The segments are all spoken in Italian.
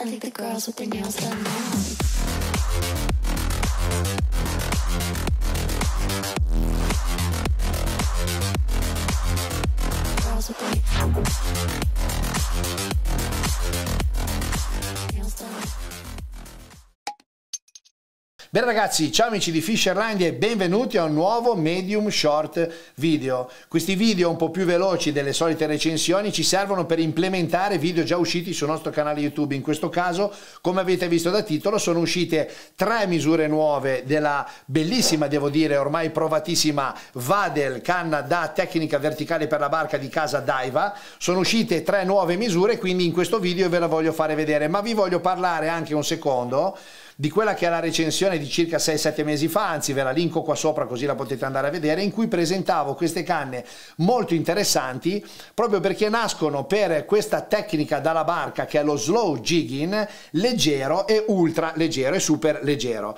I think the girls with their nails done now. Girls with their Bene ragazzi, ciao amici di Fisher Randy e benvenuti a un nuovo medium short video. Questi video un po' più veloci delle solite recensioni ci servono per implementare video già usciti sul nostro canale YouTube. In questo caso, come avete visto da titolo, sono uscite tre misure nuove della bellissima, devo dire, ormai provatissima Vadel canna da tecnica verticale per la barca di casa Daiva. Sono uscite tre nuove misure, quindi in questo video ve la voglio fare vedere, ma vi voglio parlare anche un secondo di quella che è la recensione di circa 6-7 mesi fa, anzi ve la linko qua sopra così la potete andare a vedere, in cui presentavo queste canne molto interessanti proprio perché nascono per questa tecnica dalla barca che è lo slow jigging leggero e ultra leggero e super leggero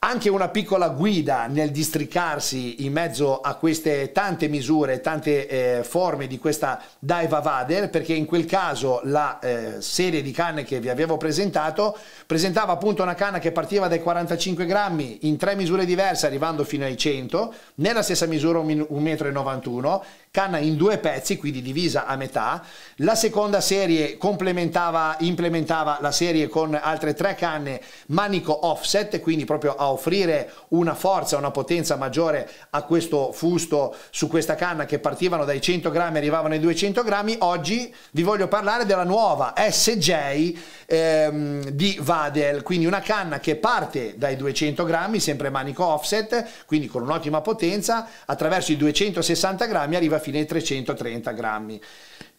anche una piccola guida nel districarsi in mezzo a queste tante misure, tante eh, forme di questa Daiva Vader, perché in quel caso la eh, serie di canne che vi avevo presentato presentava appunto una canna che partiva dai 45 grammi in tre misure diverse, arrivando fino ai 100, nella stessa misura 1,91 m, canna in due pezzi, quindi divisa a metà. La seconda serie complementava, implementava la serie con altre tre canne manico offset, quindi proprio a offrire una forza, una potenza maggiore a questo fusto su questa canna che partivano dai 100 grammi e arrivavano ai 200 grammi, oggi vi voglio parlare della nuova SJ ehm, di Vadel, quindi una canna che parte dai 200 grammi, sempre manico offset, quindi con un'ottima potenza, attraverso i 260 grammi arriva fino ai 330 grammi.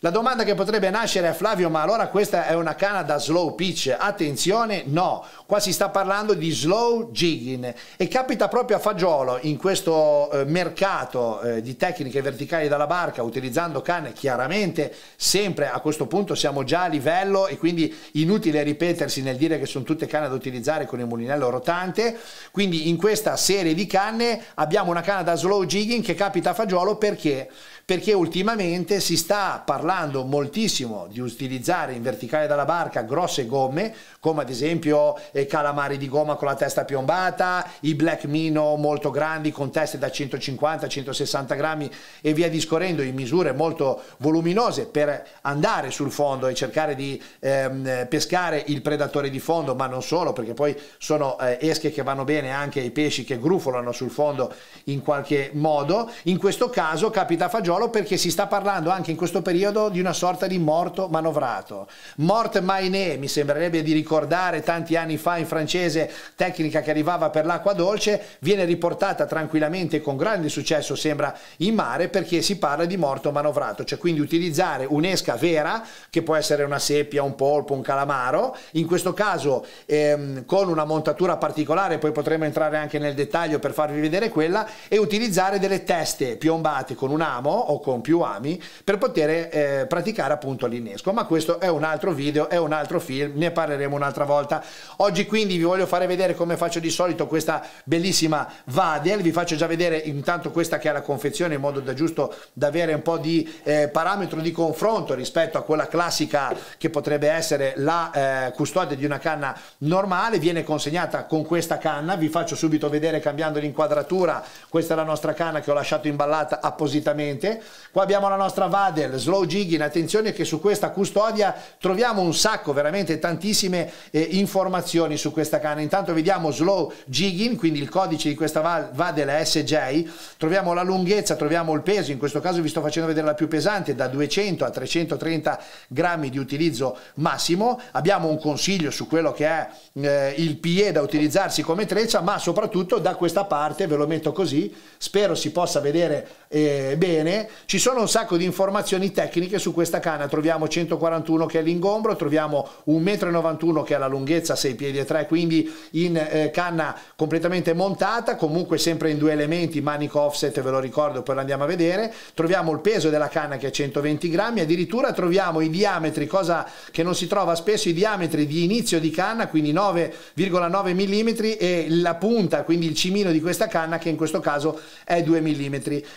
La domanda che potrebbe nascere a Flavio, ma allora questa è una canna da slow pitch? Attenzione, no, qua si sta parlando di slow jigging e capita proprio a fagiolo in questo eh, mercato eh, di tecniche verticali dalla barca utilizzando canne chiaramente sempre a questo punto siamo già a livello e quindi inutile inutile ripetersi nel dire che sono tutte canne da utilizzare con il mulinello rotante, quindi in questa serie di canne abbiamo una canna da slow jigging che capita a fagiolo perché? Perché ultimamente si sta parlando moltissimo di utilizzare in verticale dalla barca grosse gomme, come ad esempio eh, calamari di gomma con la testa piombata, i black mino molto grandi con teste da 150-160 grammi e via discorrendo in misure molto voluminose per andare sul fondo e cercare di ehm, pescare pescare il predatore di fondo, ma non solo, perché poi sono eh, esche che vanno bene anche ai pesci che grufolano sul fondo in qualche modo. In questo caso capita a fagiolo perché si sta parlando anche in questo periodo di una sorta di morto manovrato. Mort mainé, mi sembrerebbe di ricordare tanti anni fa in francese, tecnica che arrivava per l'acqua dolce, viene riportata tranquillamente con grande successo, sembra, in mare perché si parla di morto manovrato, cioè quindi utilizzare un'esca vera, che può essere una seppia, un polpo, un calamaro, denaro, in questo caso ehm, con una montatura particolare, poi potremo entrare anche nel dettaglio per farvi vedere quella, e utilizzare delle teste piombate con un amo o con più ami per poter eh, praticare appunto l'innesco, ma questo è un altro video, è un altro film, ne parleremo un'altra volta. Oggi quindi vi voglio fare vedere come faccio di solito questa bellissima Vadel, vi faccio già vedere intanto questa che ha la confezione in modo da giusto da avere un po' di eh, parametro di confronto rispetto a quella classica che potrebbe essere la da eh, custode di una canna normale, viene consegnata con questa canna, vi faccio subito vedere cambiando l'inquadratura, questa è la nostra canna che ho lasciato imballata appositamente, qua abbiamo la nostra Vadel, slow jigging, attenzione che su questa custodia troviamo un sacco, veramente tantissime eh, informazioni su questa canna, intanto vediamo slow jigging, quindi il codice di questa Vadel è SJ, troviamo la lunghezza, troviamo il peso, in questo caso vi sto facendo vedere la più pesante, da 200 a 330 grammi di utilizzo massimo, abbiamo un consiglio su quello che è eh, il PIE da utilizzarsi come treccia, ma soprattutto da questa parte, ve lo metto così, spero si possa vedere eh, bene, ci sono un sacco di informazioni tecniche su questa canna, troviamo 141 che è l'ingombro, troviamo 1,91 m che è la lunghezza 6 piedi e 3, quindi in eh, canna completamente montata, comunque sempre in due elementi, manico offset ve lo ricordo, poi lo andiamo a vedere, troviamo il peso della canna che è 120 grammi, addirittura troviamo i diametri, cosa che non si trova spesso, sui diametri di inizio di canna, quindi 9,9 mm e la punta, quindi il cimino di questa canna che in questo caso è 2 mm.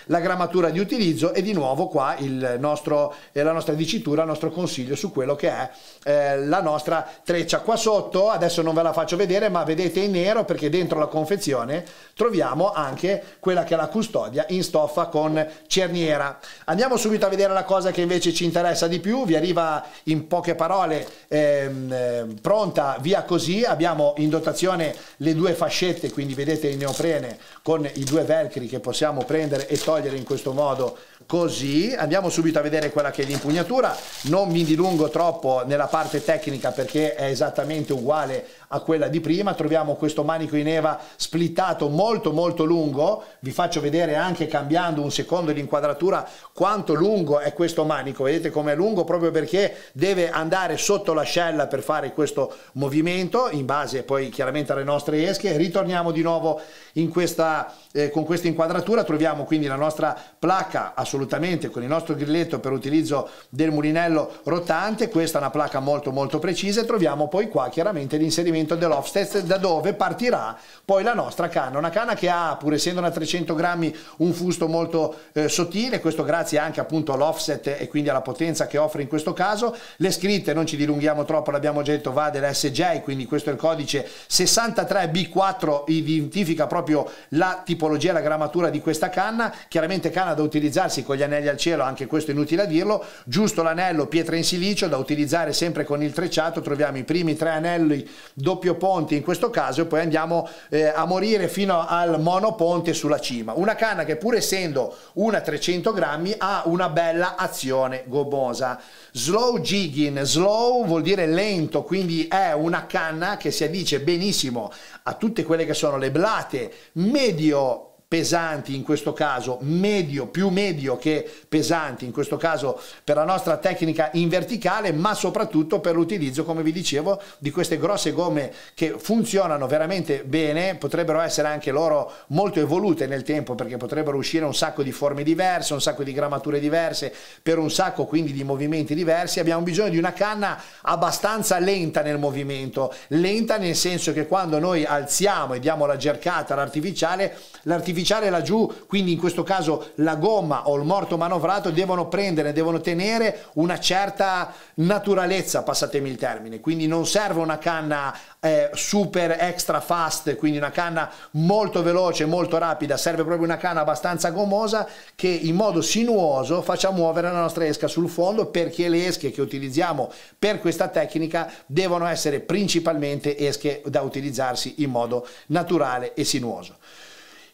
La grammatura di utilizzo e di nuovo qua il nostro, la nostra dicitura, il nostro consiglio su quello che è eh, la nostra treccia. Qua sotto, adesso non ve la faccio vedere, ma vedete in nero perché dentro la confezione troviamo anche quella che è la custodia in stoffa con cerniera. Andiamo subito a vedere la cosa che invece ci interessa di più, vi arriva in poche parole eh, Ehm, ehm, pronta via così, abbiamo in dotazione le due fascette, quindi vedete il neoprene con i due velcri che possiamo prendere e togliere in questo modo così. Andiamo subito a vedere quella che è l'impugnatura, non mi dilungo troppo nella parte tecnica perché è esattamente uguale a quella di prima, troviamo questo manico in Eva splittato molto molto lungo, vi faccio vedere anche cambiando un secondo l'inquadratura quanto lungo è questo manico, vedete come è lungo proprio perché deve andare sotto l'ascella per fare questo movimento in base poi chiaramente alle nostre esche, ritorniamo di nuovo in questa, eh, con questa inquadratura, troviamo quindi la nostra placca assolutamente con il nostro grilletto per utilizzo del mulinello rotante, questa è una placca molto molto precisa e troviamo poi qua chiaramente l'inserimento procedimento dell'offset da dove partirà poi la nostra canna, una canna che ha pur essendo una 300 grammi un fusto molto eh, sottile, questo grazie anche appunto all'offset e quindi alla potenza che offre in questo caso, le scritte non ci dilunghiamo troppo, l'abbiamo già detto va della SJ, quindi questo è il codice 63B4 identifica proprio la tipologia la grammatura di questa canna, chiaramente canna da utilizzarsi con gli anelli al cielo, anche questo è inutile a dirlo, giusto l'anello pietra in silicio da utilizzare sempre con il trecciato, troviamo i primi tre anelli dove doppio ponte in questo caso e poi andiamo eh, a morire fino al monoponte sulla cima. Una canna che pur essendo una 300 grammi ha una bella azione gobosa. Slow jigging, slow vuol dire lento, quindi è una canna che si addice benissimo a tutte quelle che sono le blate medio pesanti in questo caso, medio, più medio che pesanti in questo caso per la nostra tecnica in verticale, ma soprattutto per l'utilizzo, come vi dicevo, di queste grosse gomme che funzionano veramente bene, potrebbero essere anche loro molto evolute nel tempo perché potrebbero uscire un sacco di forme diverse, un sacco di grammature diverse, per un sacco quindi di movimenti diversi, abbiamo bisogno di una canna abbastanza lenta nel movimento, lenta nel senso che quando noi alziamo e diamo la cercata all'artificiale, l'artificiale sacrificare laggiù, quindi in questo caso la gomma o il morto manovrato devono prendere, devono tenere una certa naturalezza, passatemi il termine, quindi non serve una canna eh, super extra fast, quindi una canna molto veloce, molto rapida, serve proprio una canna abbastanza gomosa che in modo sinuoso faccia muovere la nostra esca sul fondo perché le esche che utilizziamo per questa tecnica devono essere principalmente esche da utilizzarsi in modo naturale e sinuoso.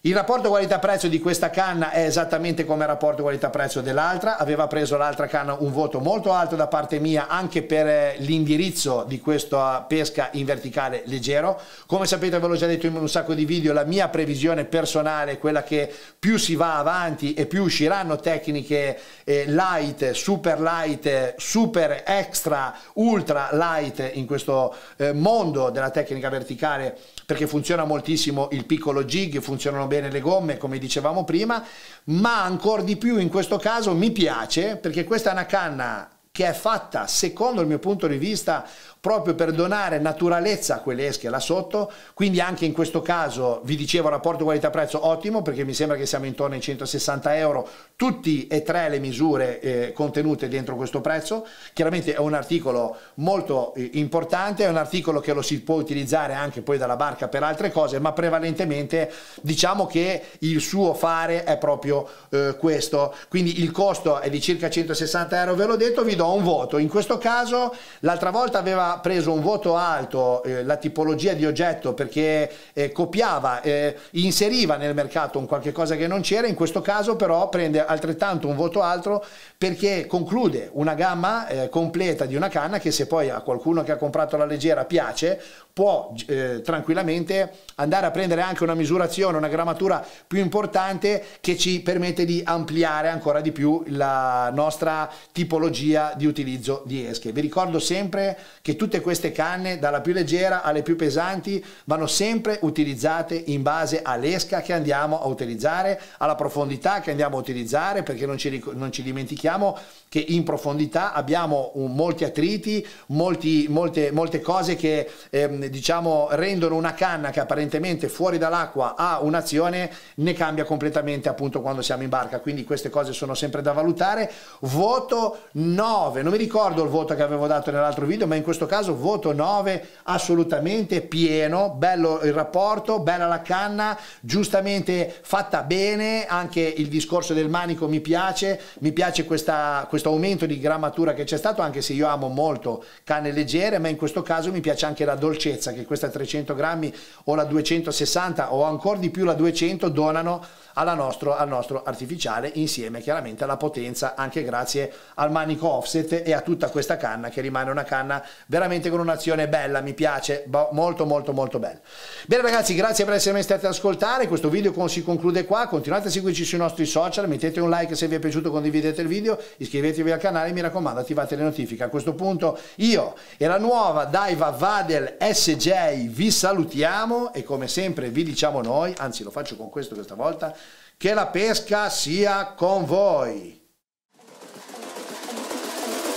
Il rapporto qualità-prezzo di questa canna è esattamente come il rapporto qualità-prezzo dell'altra, aveva preso l'altra canna un voto molto alto da parte mia anche per eh, l'indirizzo di questa pesca in verticale leggero. Come sapete ve l'ho già detto in un sacco di video, la mia previsione personale è quella che più si va avanti e più usciranno tecniche eh, light, super light, super extra, ultra light in questo eh, mondo della tecnica verticale perché funziona moltissimo il piccolo jig, funzionano bene le gomme come dicevamo prima, ma ancora di più in questo caso mi piace perché questa è una canna che è fatta, secondo il mio punto di vista, proprio per donare naturalezza a quelle esche là sotto, quindi anche in questo caso vi dicevo rapporto qualità-prezzo ottimo perché mi sembra che siamo intorno ai 160 euro, tutti e tre le misure eh, contenute dentro questo prezzo, chiaramente è un articolo molto eh, importante, è un articolo che lo si può utilizzare anche poi dalla barca per altre cose, ma prevalentemente diciamo che il suo fare è proprio eh, questo, quindi il costo è di circa 160 euro, ve l'ho detto, vi do un voto. In questo caso l'altra volta aveva preso un voto alto eh, la tipologia di oggetto perché eh, copiava, eh, inseriva nel mercato un qualche cosa che non c'era, in questo caso però prende altrettanto un voto alto perché conclude una gamma eh, completa di una canna che se poi a qualcuno che ha comprato la leggera piace può eh, tranquillamente andare a prendere anche una misurazione, una grammatura più importante che ci permette di ampliare ancora di più la nostra tipologia di utilizzo di esche. Vi ricordo sempre che tutte queste canne, dalla più leggera alle più pesanti, vanno sempre utilizzate in base all'esca che andiamo a utilizzare, alla profondità che andiamo a utilizzare, perché non ci, non ci dimentichiamo che in profondità abbiamo un, molti attriti, molti, molte, molte, cose che... Ehm, eh, diciamo, rendono una canna che apparentemente fuori dall'acqua ha un'azione, ne cambia completamente appunto quando siamo in barca. Quindi queste cose sono sempre da valutare. Voto 9, non mi ricordo il voto che avevo dato nell'altro video, ma in questo caso voto 9 assolutamente pieno, bello il rapporto, bella la canna, giustamente fatta bene, anche il discorso del manico mi piace, mi piace questa, questo aumento di grammatura che c'è stato, anche se io amo molto canne leggere, ma in questo caso mi piace anche la dolcezza certezza che questa 300 grammi o la 260 o ancora di più la 200 donano nostro, al nostro artificiale insieme chiaramente alla potenza anche grazie al manico offset e a tutta questa canna che rimane una canna veramente con un'azione bella, mi piace, molto molto molto bella. Bene ragazzi, grazie per essere stati ad ascoltare, questo video con- si conclude qua, continuate a seguirci sui nostri social, mettete un like se vi è piaciuto, condividete il video, iscrivetevi al canale e mi raccomando attivate le notifiche. A questo punto io e la nuova Daiva Vadel S Jay, vi salutiamo e come sempre vi diciamo noi, anzi lo faccio con questo questa volta, che la pesca sia con voi.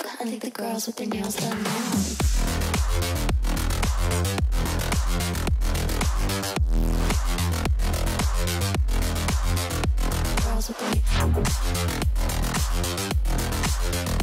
I think the girls with their nails done Girls with their